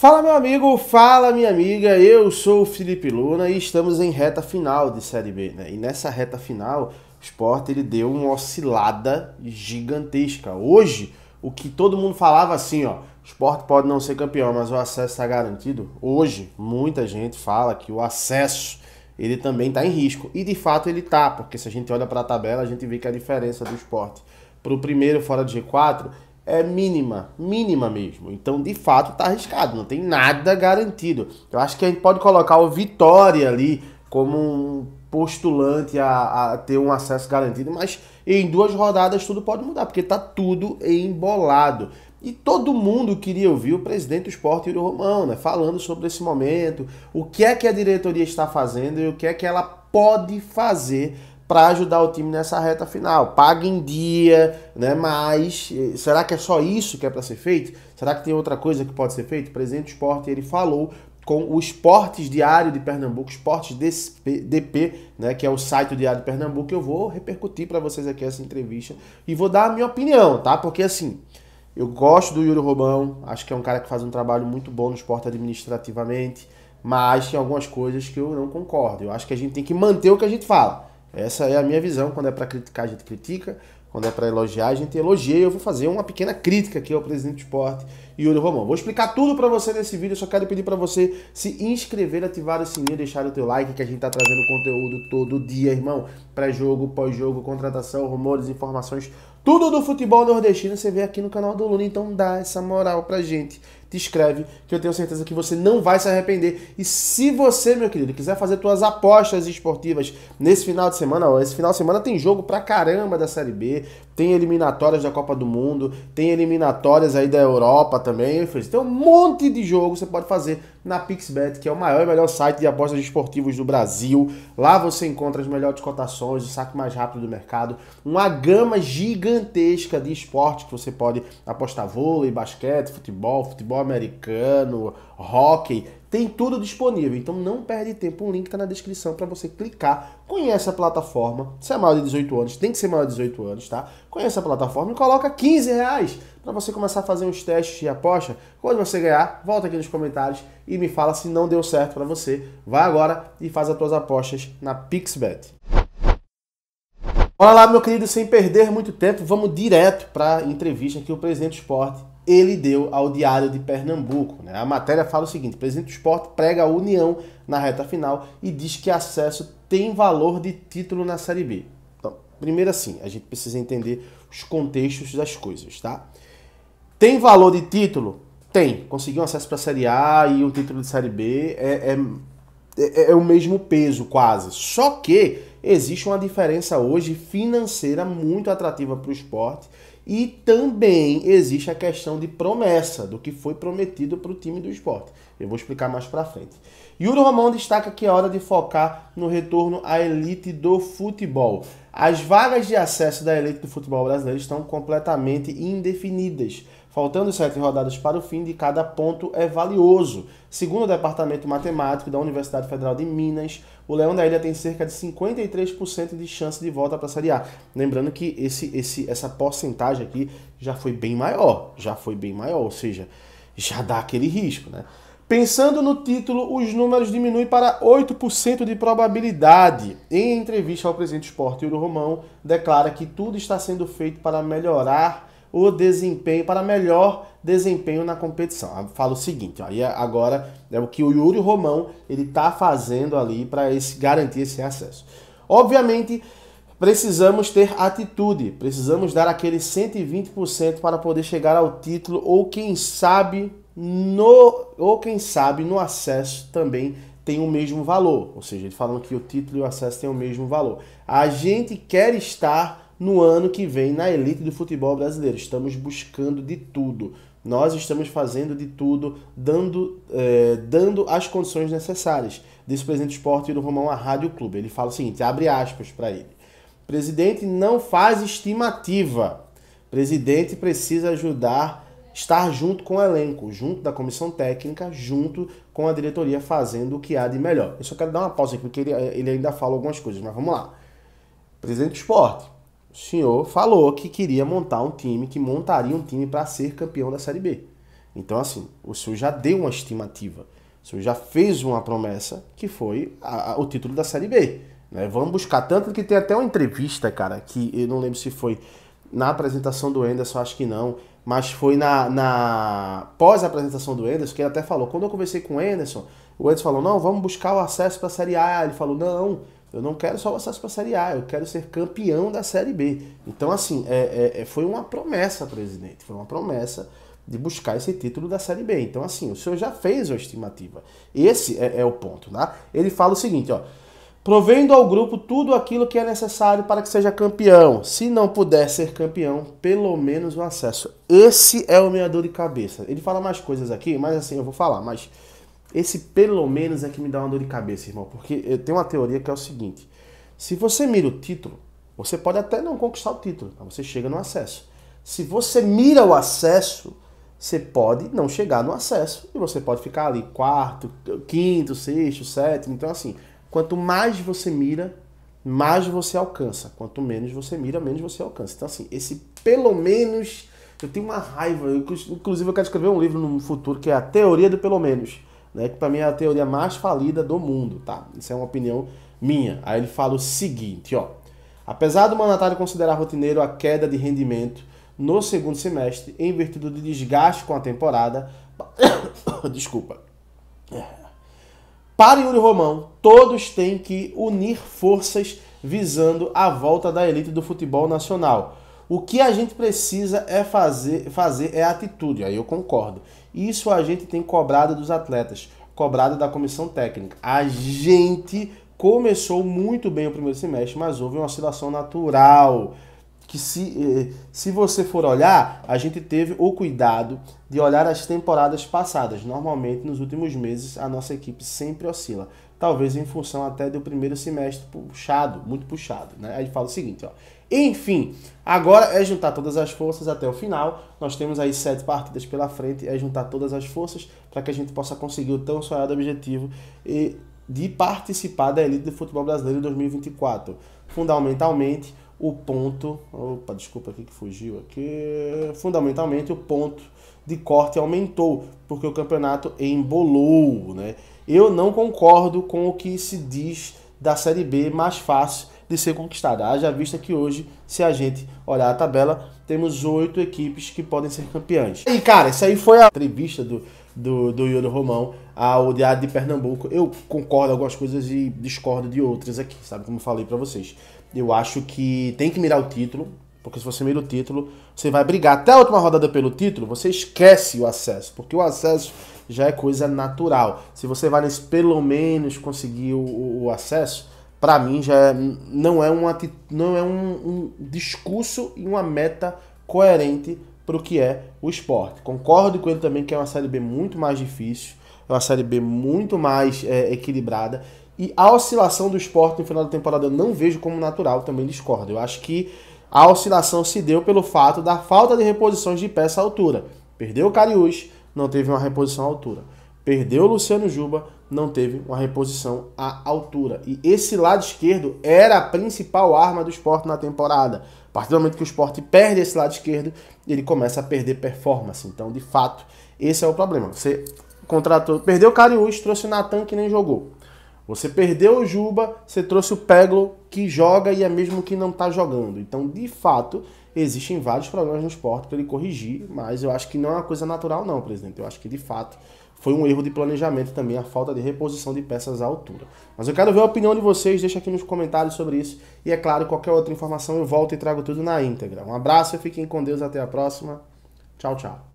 Fala meu amigo, fala minha amiga, eu sou o Felipe Luna e estamos em reta final de Série B, né? E nessa reta final, o Sport ele deu uma oscilada gigantesca. Hoje, o que todo mundo falava assim, ó, o Sport pode não ser campeão, mas o acesso está garantido. Hoje, muita gente fala que o acesso ele também está em risco. E de fato ele está, porque se a gente olha para a tabela, a gente vê que a diferença do Sport para o primeiro fora de G4 é mínima, mínima mesmo. Então, de fato, tá arriscado, não tem nada garantido. Eu acho que a gente pode colocar o Vitória ali como um postulante a, a ter um acesso garantido, mas em duas rodadas tudo pode mudar, porque tá tudo embolado. E todo mundo queria ouvir o presidente do esporte, Yuri Romão, né, falando sobre esse momento, o que é que a diretoria está fazendo e o que é que ela pode fazer para ajudar o time nessa reta final. Paga em dia, né? Mas eh, será que é só isso que é para ser feito? Será que tem outra coisa que pode ser feito O presidente do esporte ele falou com o Esportes Diário de Pernambuco, Esportes DP, né, que é o site do Diário de Pernambuco. Eu vou repercutir para vocês aqui essa entrevista e vou dar a minha opinião, tá? Porque assim, eu gosto do Yuri Romão, acho que é um cara que faz um trabalho muito bom no esporte administrativamente, mas tem algumas coisas que eu não concordo. Eu acho que a gente tem que manter o que a gente fala. Essa é a minha visão. Quando é para criticar, a gente critica. Quando é para elogiar, a gente elogia. e Eu vou fazer uma pequena crítica aqui ao presidente do esporte Yuri Romão. Vou explicar tudo para você nesse vídeo, só quero pedir para você se inscrever, ativar o sininho, deixar o teu like, que a gente tá trazendo conteúdo todo dia, irmão. Pré-jogo, pós-jogo, contratação, rumores, informações, tudo do futebol nordestino você vê aqui no canal do Luna, então dá essa moral pra gente. Te inscreve, que eu tenho certeza que você não vai se arrepender. E se você, meu querido, quiser fazer suas apostas esportivas nesse final de semana, ó, esse final de semana tem jogo pra caramba da Série B, tem eliminatórias da Copa do Mundo, tem eliminatórias aí da Europa também. Tem um monte de jogo que você pode fazer na Pixbet, que é o maior e melhor site de apostas esportivos do Brasil. Lá você encontra as melhores cotações, o saque mais rápido do mercado, uma gama gigantesca de esportes que você pode apostar vôlei, basquete, futebol, futebol americano, hockey, tem tudo disponível, então não perde tempo. O link está na descrição para você clicar. Conhece a plataforma. Se é maior de 18 anos, tem que ser maior de 18 anos, tá? Conhece a plataforma e coloca 15 reais para você começar a fazer uns testes de aposta. Quando você ganhar, volta aqui nos comentários e me fala se não deu certo para você. Vai agora e faz as suas apostas na Pixbet. Olá, meu querido, sem perder muito tempo, vamos direto para a entrevista aqui o presidente do esporte ele deu ao Diário de Pernambuco. Né? A matéria fala o seguinte: o presidente do esporte prega a união na reta final e diz que acesso tem valor de título na Série B. Então, primeiro assim, a gente precisa entender os contextos das coisas, tá? Tem valor de título? Tem. Conseguir um acesso para a Série A e um título de Série B é, é, é, é o mesmo peso, quase. Só que existe uma diferença hoje financeira muito atrativa para o esporte e também existe a questão de promessa, do que foi prometido para o time do esporte. Eu vou explicar mais para frente. Yuri Romão destaca que é hora de focar no retorno à elite do futebol. As vagas de acesso da elite do futebol brasileiro estão completamente indefinidas. Faltando sete rodadas para o fim de cada ponto é valioso. Segundo o Departamento Matemático da Universidade Federal de Minas, o Leão da Ilha tem cerca de 53% de chance de volta para a Série A. Lembrando que esse, esse, essa porcentagem aqui já foi bem maior, já foi bem maior, ou seja, já dá aquele risco, né? Pensando no título, os números diminuem para 8% de probabilidade. Em entrevista ao presidente do Esporte, Yuri Romão declara que tudo está sendo feito para melhorar o desempenho, para melhor desempenho na competição. Fala o seguinte, aí é agora é o que o Yuri Romão ele está fazendo ali para esse, garantir esse acesso. Obviamente, precisamos ter atitude, precisamos dar aquele 120% para poder chegar ao título ou quem sabe no ou quem sabe no acesso também tem o mesmo valor, ou seja, eles falam que o título e o acesso têm o mesmo valor. A gente quer estar no ano que vem na elite do futebol brasileiro. Estamos buscando de tudo. Nós estamos fazendo de tudo, dando, é, dando as condições necessárias. Diz o presidente do esporte do Romão à Rádio Clube. Ele fala o seguinte: abre aspas para ele. Presidente não faz estimativa. Presidente precisa ajudar, estar junto com o elenco, junto da comissão técnica, junto com a diretoria, fazendo o que há de melhor. Eu só quero dar uma pausa aqui, porque ele, ele ainda fala algumas coisas, mas vamos lá. Presidente do esporte o senhor falou que queria montar um time, que montaria um time para ser campeão da Série B. Então, assim, o senhor já deu uma estimativa. O senhor já fez uma promessa que foi a, a, o título da Série B. Né? Vamos buscar. Tanto que tem até uma entrevista, cara, que eu não lembro se foi na apresentação do Enderson, acho que não, mas foi na, na pós-apresentação do Enderson, que ele até falou. Quando eu conversei com o Enderson, o Enderson falou: não, vamos buscar o acesso para a Série A. Ele falou: não, eu não quero só o acesso para a Série A, eu quero ser campeão da Série B. Então, assim, é, é, é, foi uma promessa, presidente, foi uma promessa de buscar esse título da Série B. Então, assim, o senhor já fez a estimativa. Esse é, é o ponto, tá? Ele fala o seguinte, ó. Provendo ao grupo tudo aquilo que é necessário para que seja campeão. Se não puder ser campeão, pelo menos o acesso. Esse é o minha dor de cabeça. Ele fala mais coisas aqui, mas assim, eu vou falar, mas... Esse pelo menos é que me dá uma dor de cabeça, irmão, porque eu tenho uma teoria que é o seguinte: se você mira o título, você pode até não conquistar o título, mas você chega no acesso. Se você mira o acesso, você pode não chegar no acesso e você pode ficar ali quarto, quinto, sexto, sétimo. Então, assim, quanto mais você mira, mais você alcança. Quanto menos você mira, menos você alcança. Então, assim, esse pelo menos. Eu tenho uma raiva. Eu, inclusive, eu quero escrever um livro no futuro que é A Teoria do Pelo Menos né, que para mim é a teoria mais falida do mundo, tá? Isso é uma opinião minha. Aí ele fala o seguinte, ó. Apesar do mandatário considerar rotineiro a queda de rendimento no segundo semestre, em virtude do desgaste com a temporada, desculpa. Para Yuri Romão, todos têm que unir forças visando a volta da elite do futebol nacional o que a gente precisa é fazer, fazer é atitude, aí eu concordo. Isso a gente tem cobrado dos atletas, cobrado da comissão técnica. A gente começou muito bem o primeiro semestre, mas houve uma oscilação natural. Que se, eh, se você for olhar, a gente teve o cuidado de olhar as temporadas passadas. Normalmente, nos últimos meses, a nossa equipe sempre oscila. Talvez em função até do primeiro semestre puxado, muito puxado. Né? Aí fala o seguinte: ó, enfim, agora é juntar todas as forças até o final. Nós temos aí sete partidas pela frente, é juntar todas as forças para que a gente possa conseguir o tão sonhado objetivo e de participar da elite do futebol brasileiro em 2024. Fundamentalmente, o ponto. Opa, desculpa aqui que fugiu aqui. Fundamentalmente, o ponto de corte aumentou, porque o campeonato embolou, né? Eu não concordo com o que se diz da Série B mais fácil de ser conquistada. Haja vista que hoje, se a gente olhar a tabela, temos oito equipes que podem ser campeãs. E cara, isso aí foi a entrevista do, do, do Yuri Romão ao Diário de Pernambuco. Eu concordo algumas coisas e discordo de outras aqui, sabe? Como falei para vocês. Eu acho que tem que mirar o título, porque se você mira o título, você vai brigar até a última rodada pelo título, você esquece o acesso, porque o acesso já é coisa natural. Se você vai nesse pelo menos conseguir o, o acesso, para mim já é, não é, uma, não é um, um discurso e uma meta coerente para o que é o esporte. Concordo com ele também que é uma série B muito mais difícil, é uma série B muito mais é, equilibrada. E a oscilação do esporte no final da temporada eu não vejo como natural, também discordo. Eu acho que a oscilação se deu pelo fato da falta de reposições de peça à altura. Perdeu o Cariús, não teve uma reposição à altura. Perdeu o Luciano Juba, não teve uma reposição à altura. E esse lado esquerdo era a principal arma do esporte na temporada. A partir do momento que o esporte perde esse lado esquerdo, ele começa a perder performance. Então, de fato, esse é o problema. Você contratou, perdeu o Cariús, trouxe o Natan que nem jogou. Você perdeu o Juba, você trouxe o Peglo que joga e é mesmo que não está jogando. Então, de fato, existem vários problemas no esporte para ele corrigir, mas eu acho que não é uma coisa natural não, presidente. Eu acho que de fato foi um erro de planejamento também, a falta de reposição de peças à altura. Mas eu quero ver a opinião de vocês, deixa aqui nos comentários sobre isso. E é claro, qualquer outra informação eu volto e trago tudo na íntegra. Um abraço, fiquem com Deus, até a próxima. Tchau, tchau.